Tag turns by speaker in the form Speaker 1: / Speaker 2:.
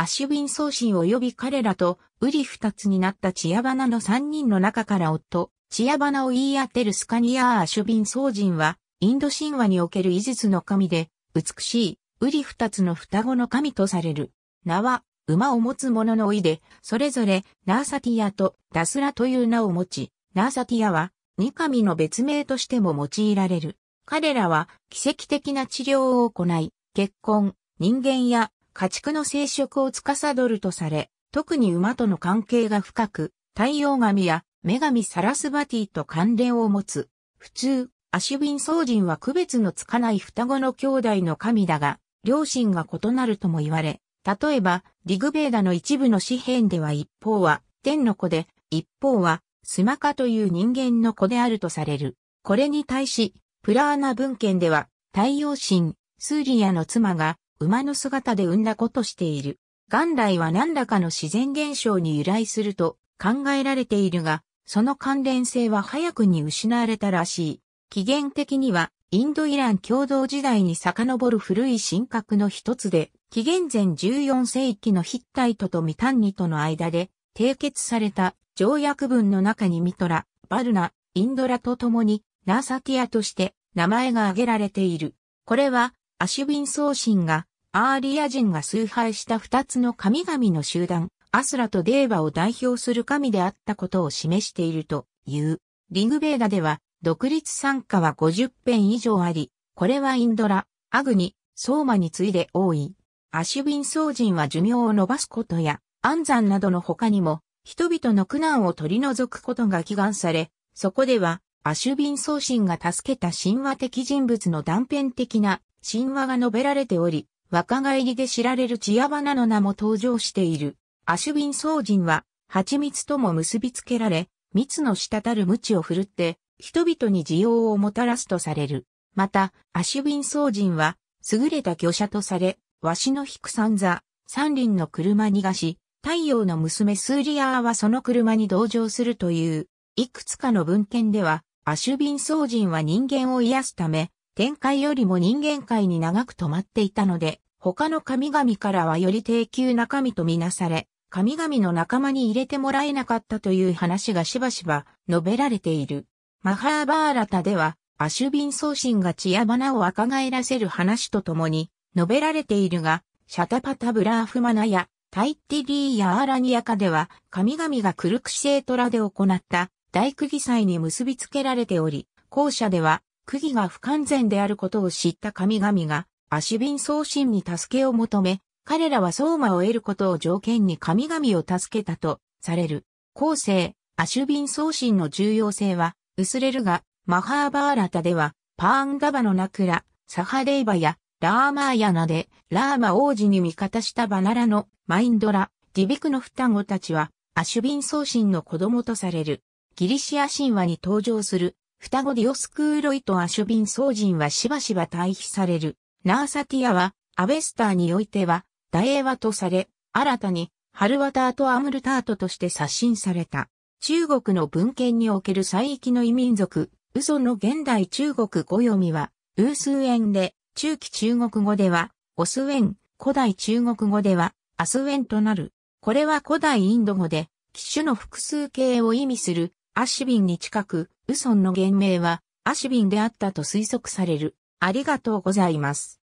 Speaker 1: アシュビン送信及び彼らと、ウリ二つになったチアバナの三人の中から夫、チアバナを言い当てるスカニアー・アシュビン送人は、インド神話における医術の神で、美しい、ウリ二つの双子の神とされる。名は、馬を持つ者の老いで、それぞれ、ナーサティアとダスラという名を持ち、ナーサティアは、ニカミの別名としても用いられる。彼らは、奇跡的な治療を行い、結婚、人間や家畜の生殖を司るとされ、特に馬との関係が深く、太陽神や女神サラスバティと関連を持つ。普通、アシュビン僧人は区別のつかない双子の兄弟の神だが、両親が異なるとも言われ、例えば、リグベーダの一部の紙片では一方は天の子で、一方はスマカという人間の子であるとされる。これに対し、プラーナ文献では、太陽神、スーリアの妻が馬の姿で生んだ子としている。元来は何らかの自然現象に由来すると考えられているが、その関連性は早くに失われたらしい。起源的には、インド・イラン共同時代に遡る古い神格の一つで、紀元前14世紀のヒッタイトとミタンニとの間で、締結された条約文の中にミトラ、バルナ、インドラと共に、ナーサティアとして名前が挙げられている。これは、アシュビン送信がアーリア人が崇拝した二つの神々の集団、アスラとデーバを代表する神であったことを示しているという。リグベーダでは、独立参加は50編以上あり、これはインドラ、アグニ、ソーマに次いで多い。アシュビン僧人は寿命を伸ばすことや、安産などの他にも、人々の苦難を取り除くことが祈願され、そこでは、アシュビン僧神が助けた神話的人物の断片的な神話が述べられており、若返りで知られるチアバナの名も登場している。アシュビン僧人は、蜂蜜とも結びつけられ、蜜の滴る鞭を振るって、人々に需要をもたらすとされる。また、アシュビン僧人は、優れた魚者とされ、わしの引く三座、三輪の車逃がし、太陽の娘スーリアーはその車に同乗するという、いくつかの文献では、アシュビン僧人は人間を癒すため、天界よりも人間界に長く止まっていたので、他の神々からはより低級中身とみなされ、神々の仲間に入れてもらえなかったという話がしばしば述べられている。マハーバーラタでは、アシュビン宗神がチアバナを若返らせる話とともに述べられているが、シャタパタブラーフマナやタイッティリーやアーラニアカでは、神々がクルクシエトラで行った大釘祭に結びつけられており、後者では、釘が不完全であることを知った神々が、アシュビン送信に助けを求め、彼らは相馬を得ることを条件に神々を助けたとされる。後世、アシュビン送信の重要性は薄れるが、マハーバーラタでは、パーンガバのナクラ、サハデイバや、ラーマーヤナで、ラーマ王子に味方したバナラのマインドラ、ディビクの双子たちは、アシュビン送信の子供とされる。ギリシア神話に登場する、双子ディオスクーロイとアシュビン送神はしばしば対比される。ナーサティアは、アベスターにおいては、ダエ和ワとされ、新たに、ハルワタート・アムルタートとして刷新された。中国の文献における最域の異民族、ウンの現代中国語読みは、ウースウェンで、中期中国語では、オスウェン、古代中国語では、アスウェンとなる。これは古代インド語で、機種の複数形を意味する、アシビンに近く、ウソンの原名は、アシビンであったと推測される。ありがとうございます。